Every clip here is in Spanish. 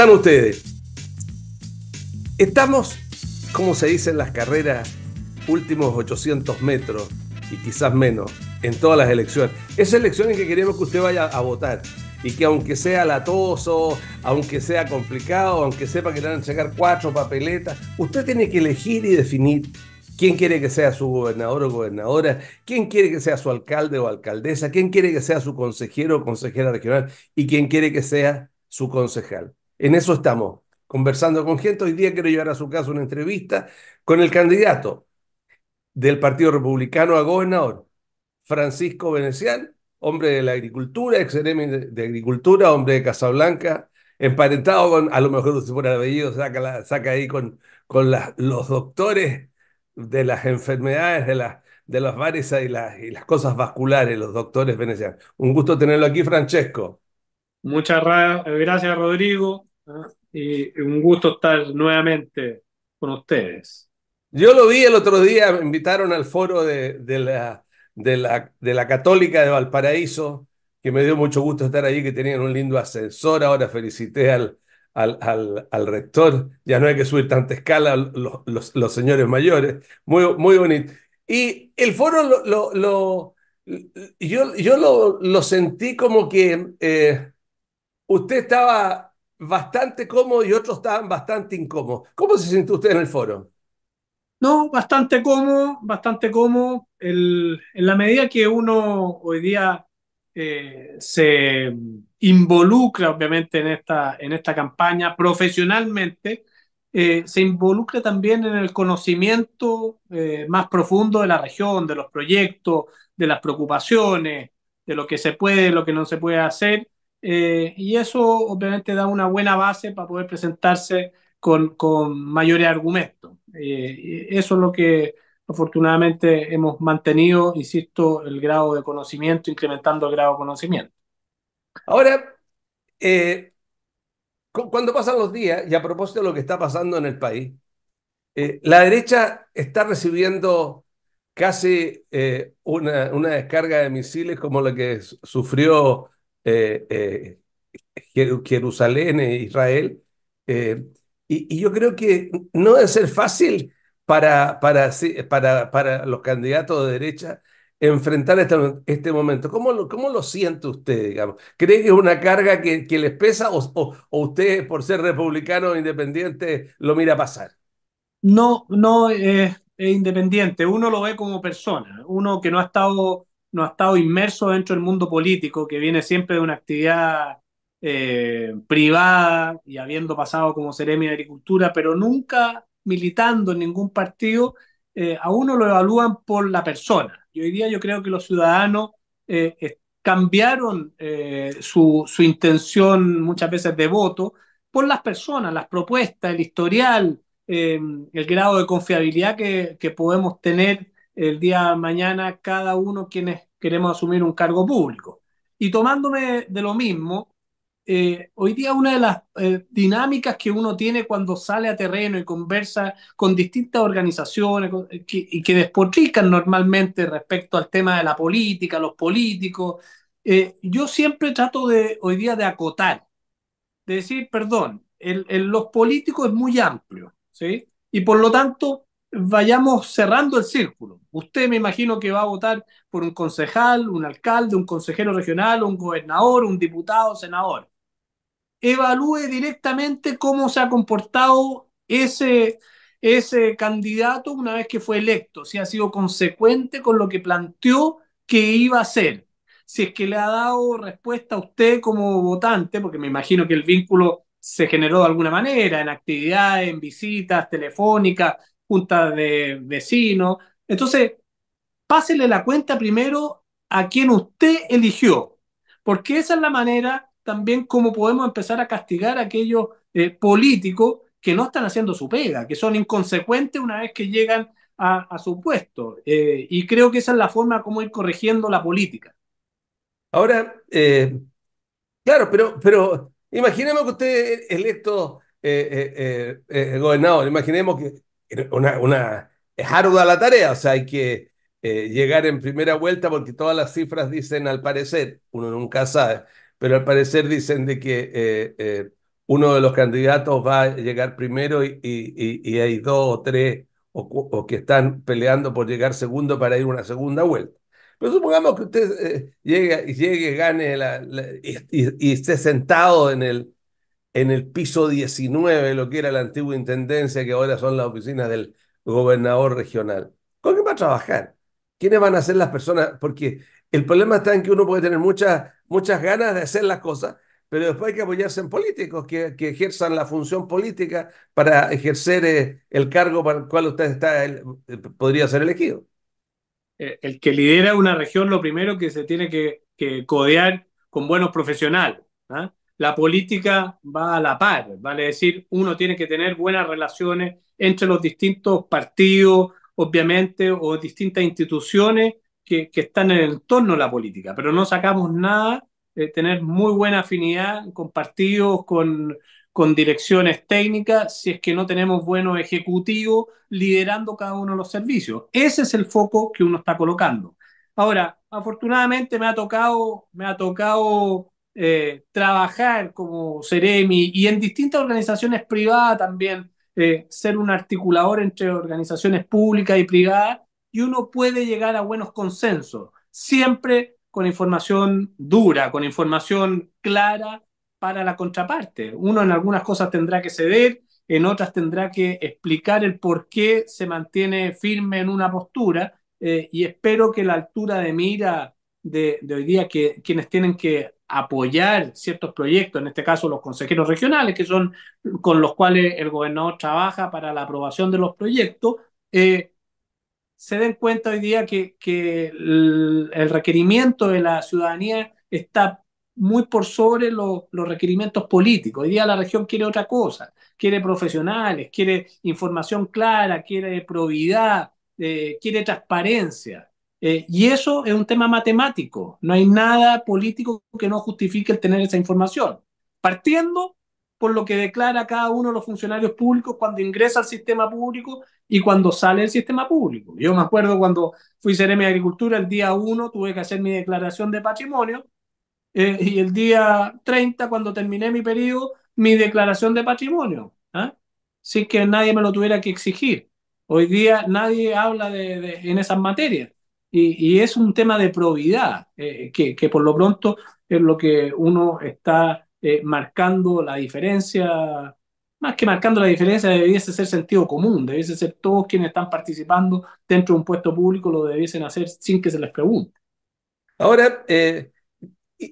están ustedes? Estamos, como se dice en las carreras, últimos 800 metros y quizás menos en todas las elecciones. Es elecciones que queremos que usted vaya a votar y que aunque sea latoso, aunque sea complicado, aunque sepa que le van a llegar cuatro papeletas, usted tiene que elegir y definir quién quiere que sea su gobernador o gobernadora, quién quiere que sea su alcalde o alcaldesa, quién quiere que sea su consejero o consejera regional y quién quiere que sea su concejal. En eso estamos, conversando con gente. Hoy día quiero llevar a su casa una entrevista con el candidato del Partido Republicano a gobernador, Francisco venecian hombre de la agricultura, ex de agricultura, hombre de Casablanca, emparentado con, a lo mejor usted por el apellido saca, ahí con, con los doctores de las enfermedades, de las de las varices y las, y las cosas vasculares, los doctores venecianos. Un gusto tenerlo aquí, Francesco. Muchas gracias, Rodrigo. Y un gusto estar nuevamente con ustedes. Yo lo vi el otro día, me invitaron al foro de, de, la, de, la, de la Católica de Valparaíso, que me dio mucho gusto estar allí, que tenían un lindo ascensor. Ahora felicité al, al, al, rector. Ya no hay que subir tanta escala los, señores mayores. Muy, muy bonito. Y el foro lo, yo, yo lo, lo, sentí como que eh, usted estaba bastante cómodo y otros estaban bastante incómodos. ¿Cómo se sintió usted en el foro? No, bastante cómodo, bastante cómodo. El, en la medida que uno hoy día eh, se involucra, obviamente, en esta, en esta campaña profesionalmente, eh, se involucra también en el conocimiento eh, más profundo de la región, de los proyectos, de las preocupaciones, de lo que se puede, lo que no se puede hacer. Eh, y eso obviamente da una buena base para poder presentarse con, mayores argumentos. Eh, eso es lo que afortunadamente hemos mantenido, insisto, el grado de conocimiento, incrementando el grado de conocimiento. Ahora, eh, cuando pasan los días, y a propósito de lo que está pasando en el país, la derecha está recibiendo casi una, una, descarga de misiles como la que sufrió eh, eh, Jerusalén e Israel. Eh, y, yo creo que no debe ser fácil para, para, para, los candidatos de derecha enfrentar este, este, momento? ¿Cómo lo, cómo lo siente usted, digamos? ¿Cree que es una carga que, les pesa o, usted, por ser republicano independiente, lo mira pasar? No, no es independiente. Uno lo ve como persona, uno que no ha estado no ha estado inmerso dentro del mundo político, que viene siempre de una actividad eh, privada y habiendo pasado como seremi de Agricultura, pero nunca militando en ningún partido, eh, a uno lo evalúan por la persona. Y hoy día yo creo que los ciudadanos eh, cambiaron su, su intención muchas veces de voto por las personas, las propuestas, el historial, el grado de confiabilidad que, que podemos tener el día de mañana cada uno quienes queremos asumir un cargo público. Y tomándome de lo mismo, eh, hoy día una de las eh, dinámicas que uno tiene cuando sale a terreno y conversa con distintas organizaciones eh, y que despotrican normalmente respecto al tema de la política, los políticos, yo siempre trato de hoy día de acotar, de decir, perdón, los políticos es muy amplio, ¿sí? Y por lo tanto, vayamos cerrando el círculo. Usted me imagino que va a votar por un concejal, un alcalde, un consejero regional, un gobernador, un diputado, senador. Evalúe directamente cómo se ha comportado ese, ese candidato una vez que fue electo, si ha sido consecuente con lo que planteó que iba a ser, si es que le ha dado respuesta a usted como votante, porque me imagino que el vínculo se generó de alguna manera en actividades, en visitas telefónicas, juntas de vecinos. Entonces, pásele la cuenta primero a quien usted eligió, porque esa es la manera también como podemos empezar a castigar a aquellos eh, políticos que no están haciendo su pega, que son inconsecuentes una vez que llegan a, su puesto. Eh, y creo que esa es la forma como ir corrigiendo la política. Ahora, eh, claro, pero, pero imaginemos que usted es electo gobernador, imaginemos que una, es ardua la tarea, o sea, hay que eh, llegar en primera vuelta porque todas las cifras dicen al parecer, uno nunca sabe, pero al parecer dicen de que eh, eh, uno de los candidatos va a llegar primero y, hay dos o tres o, que están peleando por llegar segundo para ir una segunda vuelta. Pero supongamos que usted llegue, llegue, gane y, esté sentado en el, en el piso 19, lo que era la antigua intendencia, que ahora son las oficinas del gobernador regional. ¿Con qué va a trabajar? ¿Quiénes van a ser las personas? Porque el problema está en que uno puede tener muchas, muchas ganas de hacer las cosas, pero después hay que apoyarse en políticos que, que ejerzan la función política para ejercer eh, el cargo para el cual usted está, eh, podría ser elegido. Eh, el que lidera una región, lo primero que se tiene que, que codear con buenos profesionales. Ah la política va a la par, vale decir, uno tiene que tener buenas relaciones entre los distintos partidos, obviamente, o distintas instituciones que, están en el entorno de la política, pero no sacamos nada de tener muy buena afinidad con partidos, con, con direcciones técnicas, si es que no tenemos buenos ejecutivos liderando cada uno de los servicios. Ese es el foco que uno está colocando. Ahora, afortunadamente me ha tocado, me ha tocado eh, trabajar como seremi y en distintas organizaciones privadas también, eh, ser un articulador entre organizaciones públicas y privadas, y uno puede llegar a buenos consensos, siempre con información dura, con información clara para la contraparte. Uno en algunas cosas tendrá que ceder, en otras tendrá que explicar el por qué se mantiene firme en una postura, eh, y espero que la altura de mira de, hoy día que quienes tienen que apoyar ciertos proyectos, en este caso los consejeros regionales, que son con los cuales el gobernador trabaja para la aprobación de los proyectos, eh, se den cuenta hoy día que, que el, requerimiento de la ciudadanía está muy por sobre los requerimientos políticos. Hoy día la región quiere otra cosa, quiere profesionales, quiere información clara, quiere probidad, eh, quiere transparencia. Eh, y eso es un tema matemático. No hay nada político que no justifique el tener esa información. Partiendo por lo que declara cada uno de los funcionarios públicos cuando ingresa al sistema público y cuando sale del sistema público. Yo me acuerdo cuando fui seremi de Agricultura, el día 1 tuve que hacer mi declaración de patrimonio eh, y el día 30, cuando terminé mi periodo, mi declaración de patrimonio. ¿eh? Sin que nadie me lo tuviera que exigir. Hoy día nadie habla de en esas materias y, es un tema de probidad, eh, que, que, por lo pronto es lo que uno está eh, marcando la diferencia, más que marcando la diferencia, debiese ser sentido común, debiese ser todos quienes están participando dentro de un puesto público lo debiesen hacer sin que se les pregunte. Ahora, eh,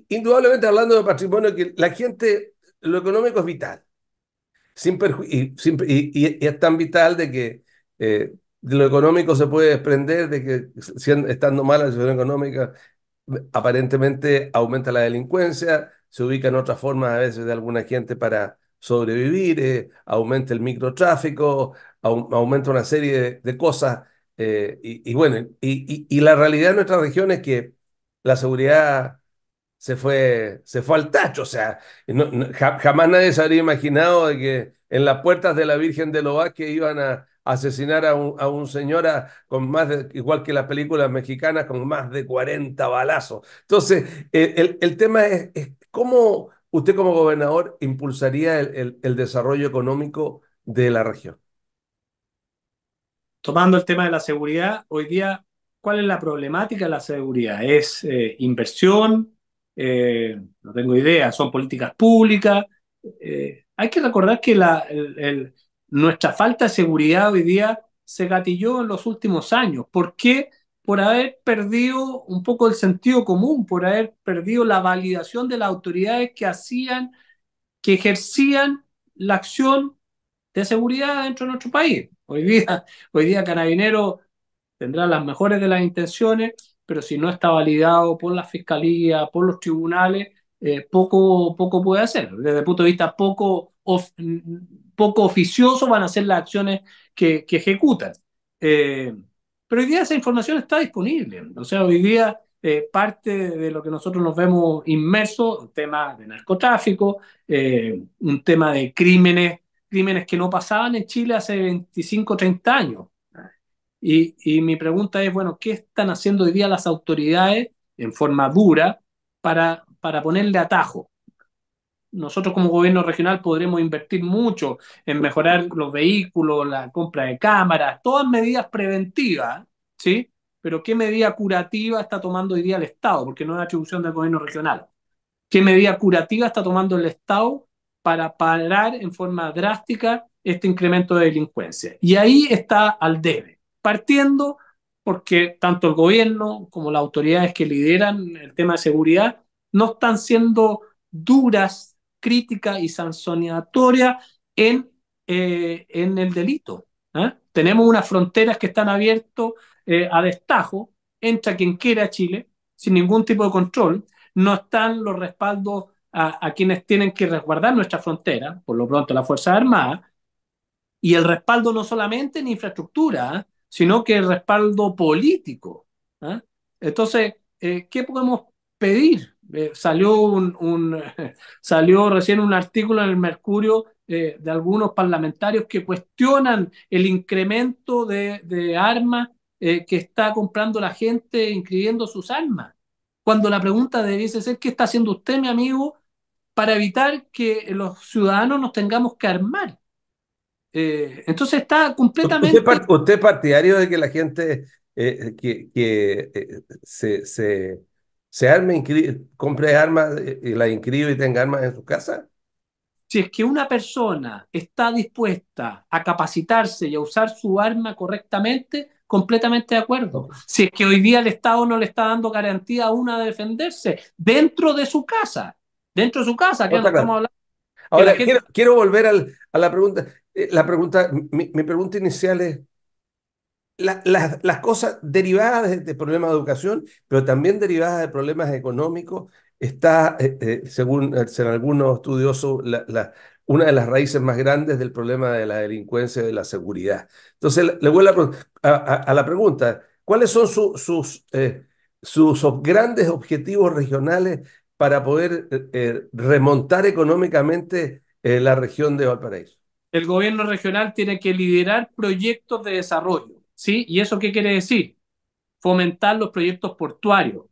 indudablemente hablando de patrimonio, que la gente, lo económico es vital. y, es tan vital de que de lo económico se puede desprender de que estando mal la situación económica, aparentemente aumenta la delincuencia, se ubican otras formas a veces de alguna gente para sobrevivir, eh, aumenta el microtráfico, aumenta una serie de, cosas. Eh, y, bueno, y, la realidad de nuestra región es que la seguridad se fue, se al tacho. O sea, jamás nadie se habría imaginado de que en las puertas de la Virgen de Loa que iban a asesinar a un, a señor con más, de, igual que las películas mexicanas, con más de 40 balazos. Entonces, el, tema es, cómo usted como gobernador impulsaría el, desarrollo económico de la región. Tomando el tema de la seguridad, hoy día, ¿cuál es la problemática de la seguridad? ¿Es eh, inversión? Eh, no tengo idea, son políticas públicas. Eh, hay que recordar que la, el, nuestra falta de seguridad hoy día se gatilló en los últimos años. ¿Por qué? Por haber perdido un poco el sentido común, por haber perdido la validación de las autoridades que hacían, que ejercían la acción de seguridad dentro de nuestro país. Hoy día, hoy día Carabinero tendrá las mejores de las intenciones, pero si no está validado por la fiscalía, por los tribunales, eh, poco, poco puede hacer. Desde el punto de vista poco poco oficioso van a ser las acciones que, ejecutan. Eh, pero hoy día esa información está disponible. O sea, hoy día eh, parte de lo que nosotros nos vemos inmersos, un tema de narcotráfico, eh, un tema de crímenes, crímenes que no pasaban en Chile hace 25, 30 años. Y, mi pregunta es, bueno, ¿qué están haciendo hoy día las autoridades en forma dura para, para ponerle atajo? nosotros como gobierno regional podremos invertir mucho en mejorar los vehículos, la compra de cámaras, todas medidas preventivas, ¿sí? Pero ¿qué medida curativa está tomando hoy día el Estado? Porque no es atribución del gobierno regional. ¿Qué medida curativa está tomando el Estado para parar en forma drástica este incremento de delincuencia? Y ahí está al debe, partiendo porque tanto el gobierno como las autoridades que lideran el tema de seguridad no están siendo duras crítica y sancionatoria en, eh, en el delito. ¿eh? Tenemos unas fronteras que están abiertas eh, a destajo, entra quien quiera a Chile, sin ningún tipo de control, no están los respaldos a, quienes tienen que resguardar nuestra frontera, por lo pronto las Fuerzas Armadas, y el respaldo no solamente en infraestructura, sino que el respaldo político. Entonces, ¿qué podemos pedir eh, salió, un, salió recién un artículo en el Mercurio eh, de algunos parlamentarios que cuestionan el incremento de, armas eh, que está comprando la gente inscribiendo sus armas. Cuando la pregunta debiese ser, ¿qué está haciendo usted, mi amigo, para evitar que los ciudadanos nos tengamos que armar? entonces está completamente... ¿Usted, es partidario de que la gente que, se se arme, compre armas eh, y la inscribe y tenga armas en su casa? Si es que una persona está dispuesta a capacitarse y a usar su arma correctamente, completamente de acuerdo. Si es que hoy día el Estado no le está dando garantía a una de defenderse dentro de su casa, dentro de su casa, que no estamos hablando. Ahora, quiero, volver a la pregunta. Eh, la pregunta mi pregunta inicial es, las cosas derivadas de, problemas de educación, pero también derivadas de problemas económicos, está, eh, eh, según eh, algunos estudiosos, una de las raíces más grandes del problema de la delincuencia y de la seguridad. Entonces, le vuelvo a, la pregunta, ¿cuáles son sus, sus grandes objetivos regionales para poder remontar económicamente la región de Valparaíso? El gobierno regional tiene que liderar proyectos de desarrollo ¿Y eso qué quiere decir? Fomentar los proyectos portuarios,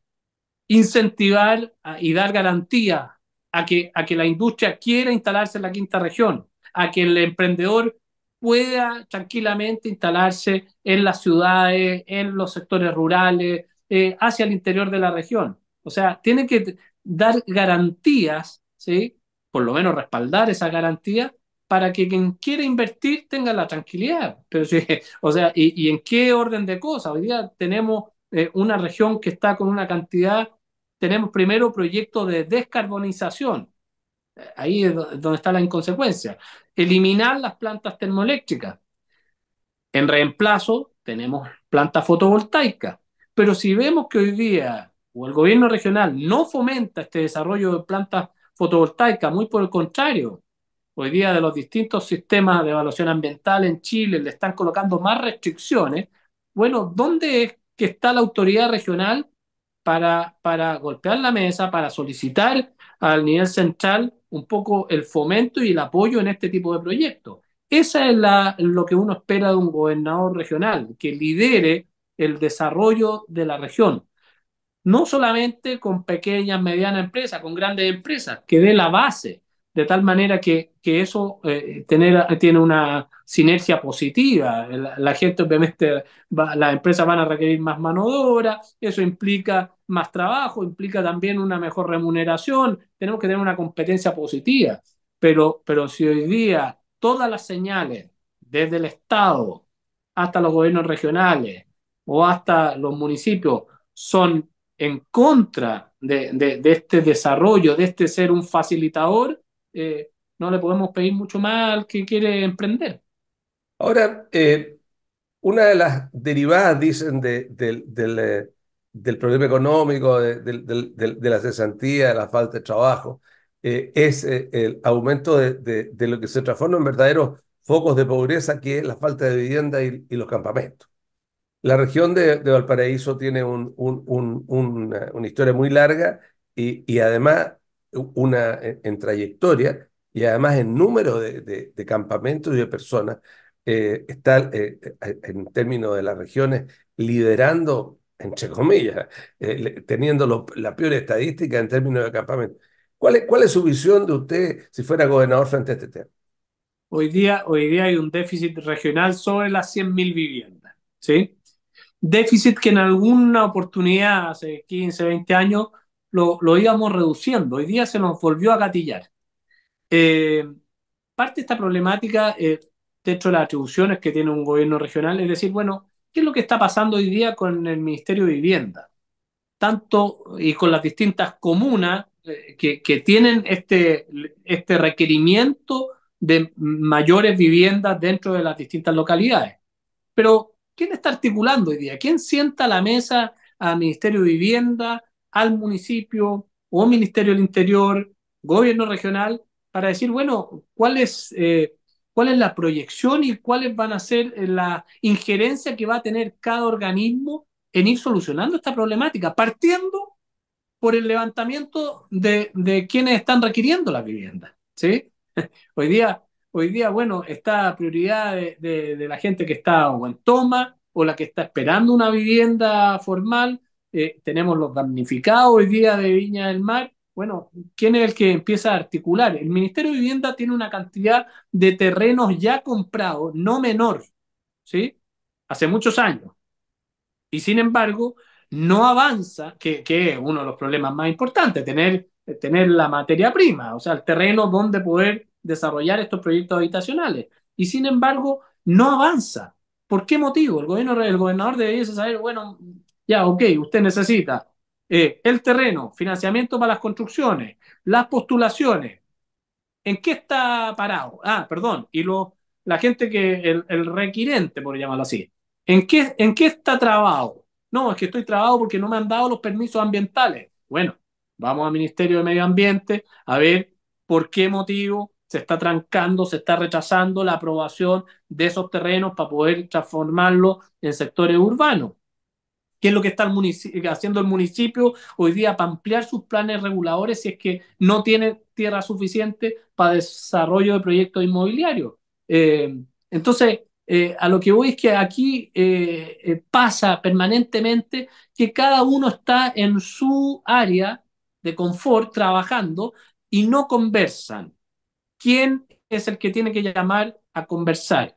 incentivar ah, y dar garantía a que, a que la industria quiera instalarse en la quinta región, a que el emprendedor pueda tranquilamente instalarse en las ciudades, en los sectores rurales, eh, hacia el interior de la región. O sea, tiene que dar garantías, ¿sí? por lo menos respaldar esas garantías para que quien quiera invertir tenga la tranquilidad. Pero o sea, y, en qué orden de cosas? Hoy día tenemos eh, una región que está con una cantidad, tenemos primero proyectos de descarbonización, eh, ahí es donde está la inconsecuencia, eliminar las plantas termoeléctricas. En reemplazo tenemos plantas fotovoltaicas, pero si vemos que hoy día o el gobierno regional no fomenta este desarrollo de plantas fotovoltaicas, muy por el contrario, hoy día de los distintos sistemas de evaluación ambiental en Chile le están colocando más restricciones. Bueno, ¿dónde es que está la autoridad regional para, para golpear la mesa, para solicitar al nivel central un poco el fomento y el apoyo en este tipo de proyectos? Esa es la, lo que uno espera de un gobernador regional, que lidere el desarrollo de la región. No solamente con pequeñas, medianas empresas, con grandes empresas, que dé la base, de tal manera que, que eso eh, tiene una sinergia positiva. La, gente, obviamente, las empresas van a requerir más mano de obra, eso implica más trabajo, implica también una mejor remuneración, tenemos que tener una competencia positiva. Pero, pero si hoy día todas las señales, desde el Estado hasta los gobiernos regionales o hasta los municipios, son en contra de, de este desarrollo, de este ser un facilitador, no le podemos pedir mucho más que quiere emprender. Ahora, eh, una de las derivadas, dicen, de, del, del, eh, problema económico, de, de, la cesantía, de la falta de trabajo, eh, es el aumento de, lo que se transforma en verdaderos focos de pobreza, que es la falta de vivienda y, los campamentos. La región de, Valparaíso tiene un, una, historia muy larga y, y, además una eh, en, trayectoria y además en número de, campamentos y de personas, eh, está eh, en términos de las regiones liderando, entre comillas, teniendo la peor estadística en términos de campamentos. ¿Cuál es, ¿Cuál es su visión de usted si fuera gobernador frente a este tema? Hoy día, hoy día hay un déficit regional sobre las 100.000 viviendas, ¿sí? Déficit que en alguna oportunidad, hace 15, 20 años, lo, íbamos reduciendo. Hoy día se nos volvió a gatillar. Eh, parte de esta problemática eh, dentro de las atribuciones que tiene un gobierno regional es decir, bueno, ¿qué es lo que está pasando hoy día con el Ministerio de Vivienda? Tanto y con las distintas comunas eh, que, tienen este, este requerimiento de mayores viviendas dentro de las distintas localidades. Pero, ¿quién está articulando hoy día? ¿Quién sienta la mesa al Ministerio de Vivienda, al municipio o Ministerio del Interior, gobierno regional, para decir, bueno, cuál es, eh, cuál es la proyección y cuáles van a ser eh, la injerencia que va a tener cada organismo en ir solucionando esta problemática, partiendo por el levantamiento de, quienes están requiriendo la vivienda. ¿sí? Hoy día, hoy día bueno, está prioridad de, la gente que está o en toma o la que está esperando una vivienda formal eh, tenemos los damnificados hoy día de Viña del Mar. Bueno, ¿quién es el que empieza a articular? El Ministerio de Vivienda tiene una cantidad de terrenos ya comprados, no menor, ¿sí? Hace muchos años. Y sin embargo, no avanza, que, que es uno de los problemas más importantes, tener, tener la materia prima, o sea, el terreno donde poder desarrollar estos proyectos habitacionales. Y sin embargo, no avanza. ¿Por qué motivo? El, gobierno, el gobernador debería saber, bueno, ya, ok, usted necesita eh, el terreno, financiamiento para las construcciones, las postulaciones. ¿En qué está parado? Ah, perdón, y lo, la gente que, el, requirente, por llamarlo así, ¿en qué, ¿en qué está trabado? No, es que estoy trabado porque no me han dado los permisos ambientales. Bueno, vamos al Ministerio de Medio Ambiente a ver por qué motivo se está trancando, se está rechazando la aprobación de esos terrenos para poder transformarlos en sectores urbanos qué es lo que está haciendo el municipio hoy día para ampliar sus planes reguladores si es que no tiene tierra suficiente para desarrollo de proyectos inmobiliarios. Eh, entonces, eh, a lo que voy es que aquí eh, pasa permanentemente que cada uno está en su área de confort trabajando y no conversan. ¿Quién es el que tiene que llamar a conversar?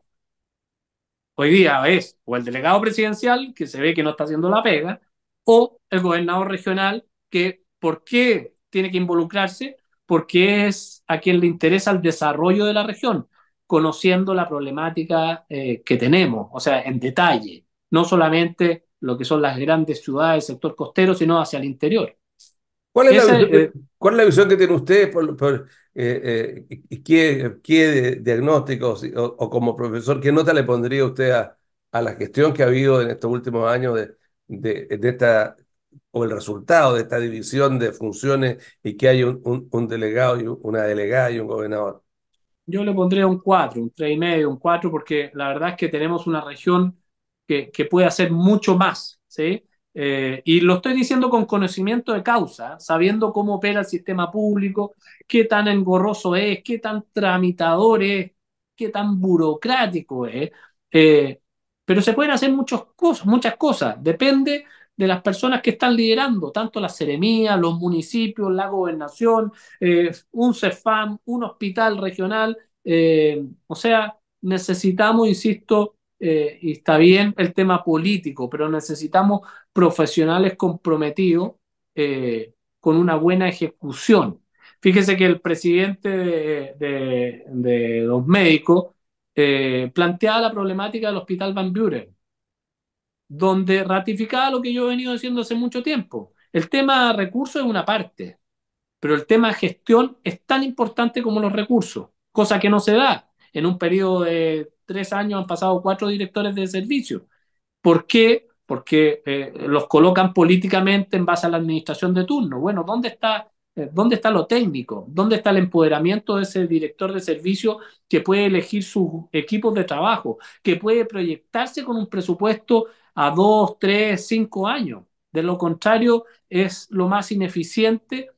Hoy día es o el delegado presidencial, que se ve que no está haciendo la pega, o el gobernador regional, que ¿por qué tiene que involucrarse? Porque es a quien le interesa el desarrollo de la región, conociendo la problemática eh, que tenemos, o sea, en detalle, no solamente lo que son las grandes ciudades, el sector costero, sino hacia el interior. Eh, ¿Cuál es, la, visión que tiene usted por, eh, eh, qué, diagnósticos o, como profesor, qué nota le pondría usted a, la gestión que ha habido en estos últimos años de, esta, o el resultado de esta división de funciones y que hay un, delegado y una delegada y un gobernador? Yo le pondría un 4, un 3,5, un 4, porque la verdad es que tenemos una región que, que puede hacer mucho más, ¿sí? Eh, y lo estoy diciendo con conocimiento de causa, sabiendo cómo opera el sistema público, qué tan engorroso es, qué tan tramitador es, qué tan burocrático es. Eh, pero se pueden hacer muchas cosas, muchas cosas. Depende de las personas que están liderando, tanto la seremía, los municipios, la gobernación, eh, un CEFAM, un hospital regional. o sea, necesitamos, insisto, eh, y está bien el tema político, pero necesitamos profesionales comprometidos eh, con una buena ejecución. Fíjese que el presidente de, los médicos eh, planteaba la problemática del hospital Van Buren, donde ratificaba lo que yo he venido diciendo hace mucho tiempo. El tema recursos es una parte, pero el tema gestión es tan importante como los recursos, cosa que no se da en un periodo de tres años han pasado cuatro directores de servicio. ¿Por qué? Porque eh, los colocan políticamente en base a la administración de turno. Bueno, ¿dónde está, eh, ¿dónde está lo técnico? ¿Dónde está el empoderamiento de ese director de servicio que puede elegir sus equipos de trabajo, que puede proyectarse con un presupuesto a dos, tres, cinco años? De lo contrario, es lo más ineficiente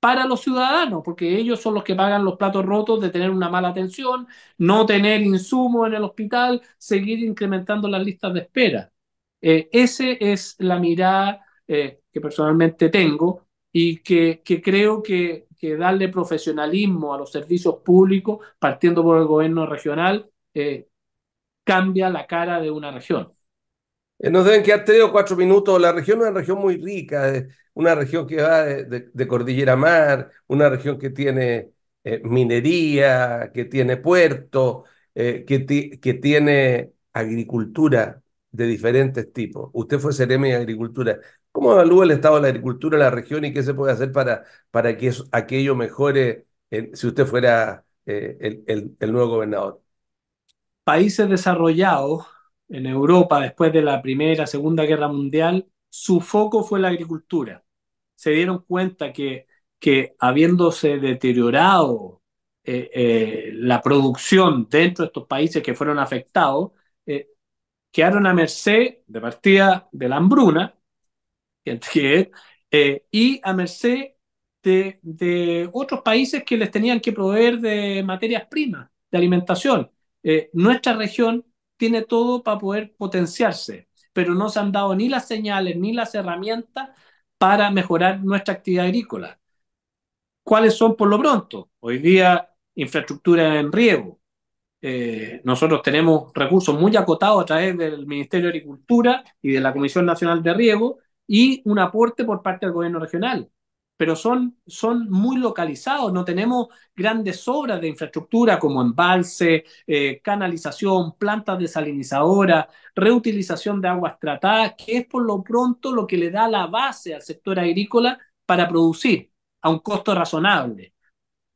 para los ciudadanos, porque ellos son los que pagan los platos rotos de tener una mala atención, no tener insumos en el hospital, seguir incrementando las listas de espera. Eh, esa es la mirada eh, que personalmente tengo y que, que creo que, que, darle profesionalismo a los servicios públicos, partiendo por el gobierno regional, eh, cambia la cara de una región. Eh, nos deben quedar tres o cuatro minutos. La región es una región muy rica, eh, una región que va de, cordillera a mar, una región que tiene eh, minería, que tiene puerto, que, tiene agricultura de diferentes tipos. Usted fue seremi de Agricultura. ¿Cómo evalúa el estado de la agricultura en la región y qué se puede hacer para, para que aquello mejore si usted fuera el nuevo gobernador? Países desarrollados en Europa después de la Primera, Segunda Guerra Mundial, su foco fue la agricultura. Se dieron cuenta que, que habiéndose deteriorado eh, eh, la producción dentro de estos países que fueron afectados, eh, quedaron a merced de partida de la hambruna y a merced de, de, otros países que les tenían que proveer de materias primas, de alimentación. nuestra región tiene todo para poder potenciarse, pero no se han dado ni las señales ni las herramientas para mejorar nuestra actividad agrícola. ¿Cuáles son por lo pronto? Hoy día, infraestructura en riego. Eh, nosotros tenemos recursos muy acotados a través del Ministerio de Agricultura y de la Comisión Nacional de Riego y un aporte por parte del gobierno regional pero son, son muy localizados. No tenemos grandes obras de infraestructura como embalse, eh, canalización, plantas desalinizadoras, reutilización de aguas tratadas, que es por lo pronto lo que le da la base al sector agrícola para producir a un costo razonable.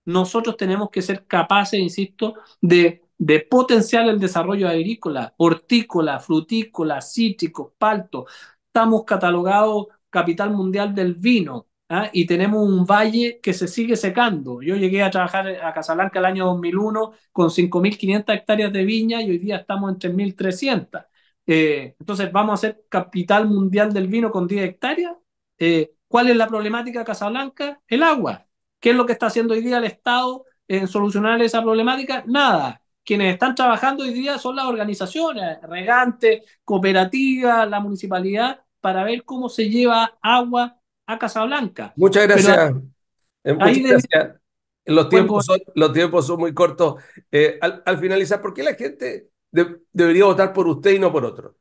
Nosotros tenemos que ser capaces, insisto, de, de potenciar el desarrollo agrícola, hortícola, frutícola, cítricos, palto. Estamos catalogados capital mundial del vino ¿ah? y tenemos un valle que se sigue secando. Yo llegué a trabajar a Casablanca el año 2001 con 5.500 hectáreas de viña y hoy día estamos en 3.300. Eh, entonces, ¿vamos a ser capital mundial del vino con 10 hectáreas? Eh, ¿Cuál es la problemática de Casablanca? El agua. ¿Qué es lo que está haciendo hoy día el Estado en solucionar esa problemática? Nada. Quienes están trabajando hoy día son las organizaciones, regantes, cooperativas, la municipalidad, para ver cómo se lleva agua a Casablanca. Muchas gracias. En eh, Los tiempos, son, los tiempos son muy cortos. Eh, al, finalizar, ¿por qué la gente debería votar por usted y no por otro?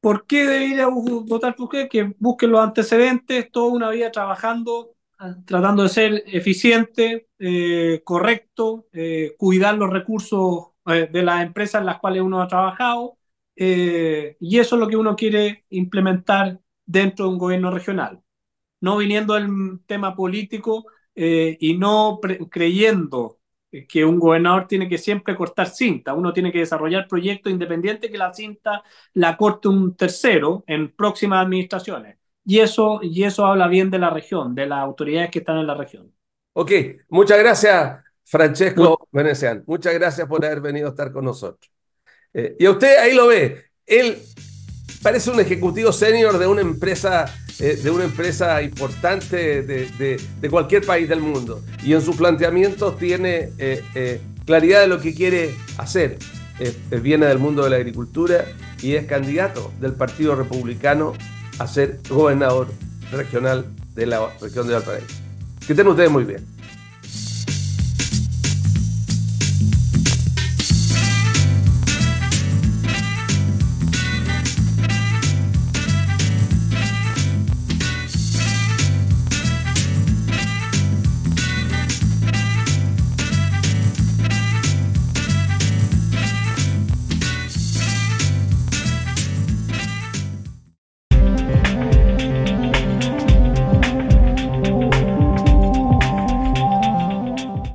¿Por qué debería votar por usted? Que busquen los antecedentes, toda una vida trabajando, ah, tratando de ser eficiente, eh, correcto, cuidar los recursos de las empresas en las cuales uno ha trabajado. y eso es lo que uno quiere implementar dentro de un gobierno regional, no viniendo del tema político eh, y no creyendo que un gobernador tiene que siempre cortar cinta, uno tiene que desarrollar proyectos independientes que la cinta la corte un tercero en próximas administraciones. Y eso, y eso habla bien de la región, de las autoridades que están en la región. Ok, muchas gracias, Francesco Veneziano, Muchas gracias por haber venido a estar con nosotros. Eh, y usted ahí lo ve, él parece un ejecutivo senior de una empresa, eh, de una empresa importante de, cualquier país del mundo. Y en sus planteamientos tiene eh, eh, claridad de lo que quiere hacer. viene del mundo de la agricultura y es candidato del Partido Republicano a ser gobernador regional de la región de Valparaíso. Que estén ustedes muy bien.